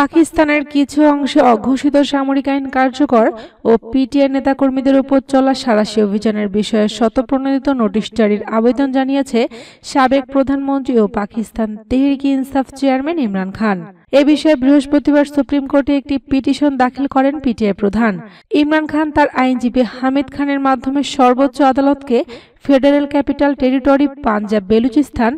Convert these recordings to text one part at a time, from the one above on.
পাকিস্তানের কিছু অংশে অঘোষিত সামরিক আইন কার্যকর ও পিটিআই নেতাকর্মীদের উপর চলা সারাশি অভিযানের বিষয়ে স্বতঃপ্রণোদিত নোটিশ জারির আবেদন জানিয়েছে সাবেক প্রধানমন্ত্রী ও পাকিস্তান তেহরিক ইনসাফ চেয়ারম্যান ইমরান খান এ বিষয়ে বৃহস্পতিবার সুপ্রিম কোর্টে একটি পিটিশন দাখিল করেন পিটিআই প্রধান ইমরান খান তার আইনজীবী হামিদ খানের মাধ্যমে সর্বোচ্চ আদালতকে federal capital territory Punjab Balochistan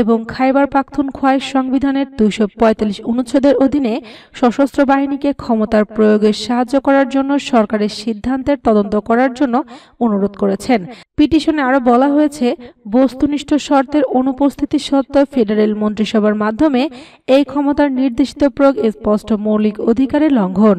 এবং খাইবার পাখতুনখোয়ায় সংবিধানের দুইশো পঁয়তাল্লিশ অনুচ্ছেদের অধীনে সশস্ত্র বাহিনীকে ক্ষমতার প্রয়োগে সাহায্য করার জন্য সরকারের সিদ্ধান্তের তদন্ত করার জন্য অনুরোধ করেছেন পিটিশনে আরও বলা হয়েছে বস্তুনিষ্ঠ শর্তের অনুপস্থিতি সত্ত্বেও ফেডারেল মন্ত্রিসভার মাধ্যমে এই ক্ষমতার নির্দেশিত প্রয়োগ স্পষ্ট মৌলিক অধিকারের লঙ্ঘন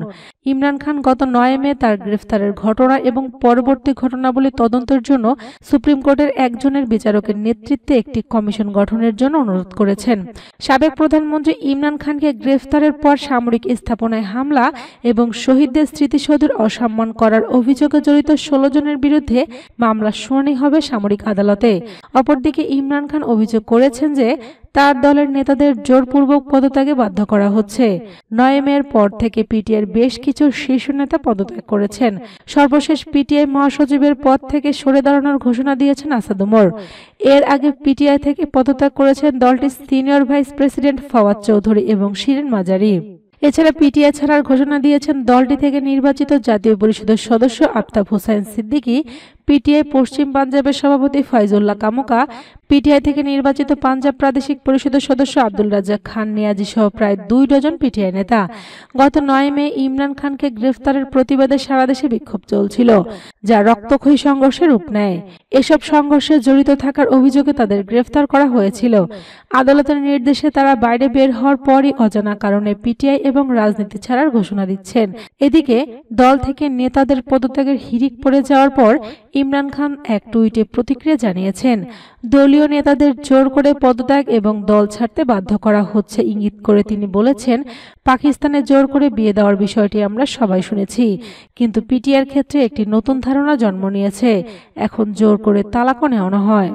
ইমরান খান গত নয় মে তার গ্রেফতারের ঘটনা এবং পরবর্তী ঘটনাবলী তদন্তের জন্য সুপ্রিম সুপ্রিম কোর্টের একজনের বিচারকের নেতৃত্বে একটি কমিশন গঠনের জন্য অনুরোধ করেছেন সাবেক প্রধানমন্ত্রী ইমরান খানকে গ্রেফতারের পর সামরিক স্থাপনায় হামলা এবং শহীদদের স্মৃতিসৌধের অসম্মান করার অভিযোগে জড়িত ষোলো জনের বিরুদ্ধে মামলা শুনানি হবে সামরিক আদালতে অপরদিকে ইমরান খান অভিযোগ করেছেন যে তার দলের নেতাদের জোরপূর্বক পদত্যাগে বাধ্য করা হচ্ছে নয় মেয়ের পর থেকে পিটিআর বেশ কিছু শীর্ষ নেতা পদত্যাগ করেছেন সর্বশেষ পিটিআই মহাসচিবের পদ থেকে সরে দাঁড়ানোর ঘোষণা দিয়েছেন আসাদ উমর এর আগে পিটিআই থেকে পদত্যাগ করেছেন দলটির senior vice president Fawad Chaudhry এবং শিরিন মাজারি এছাড়া পিটিআই ছাড়ার ঘোষণা দিয়েছেন দলটি থেকে নির্বাচিত জাতীয় পরিষদের সদস্য আফতাব হোসাইন সিদ্দিকী পিটিআই পশ্চিম পাঞ্জাবের সভাপতি ফয়জুল্লাহ কামুকা পিটিআই থেকে নির্বাচিত পাঞ্জাব প্রাদেশিক পরিষদের সদস্য আব্দুল রাজা খান নিয়াজি সহ প্রায় দুই ডজন পিটিআই নেতা গত নয় মে ইমরান খানকে গ্রেফতারের প্রতিবাদে সারা দেশে বিক্ষোভ চলছিল যা রক্তক্ষয়ী সংঘর্ষে রূপ নেয় এসব সংঘর্ষে জড়িত থাকার অভিযোগে তাদের গ্রেফতার করা হয়েছিল আদালতের নির্দেশে তারা বাইরে বের হওয়ার পরই অজানা কারণে পিটিআই এবং রাজনীতি ছাড়ার ঘোষণা দিচ্ছেন এদিকে দল থেকে নেতাদের পদত্যাগের হিরিক পড়ে যাওয়ার পর ইমরান খান এক টুইটে প্রতিক্রিয়া জানিয়েছেন দলীয় নেতাদের জোর করে পদত্যাগ এবং দল ছাড়তে বাধ্য করা হচ্ছে ইঙ্গিত করে তিনি বলেছেন পাকিস্তানে জোর করে বিয়ে দেওয়ার বিষয়টি আমরা সবাই শুনেছি কিন্তু পিটিআর ক্ষেত্রে একটি নতুন ধারণা জন্ম নিয়েছে এখন জোর করে তালাকও নেওয়ানো হয়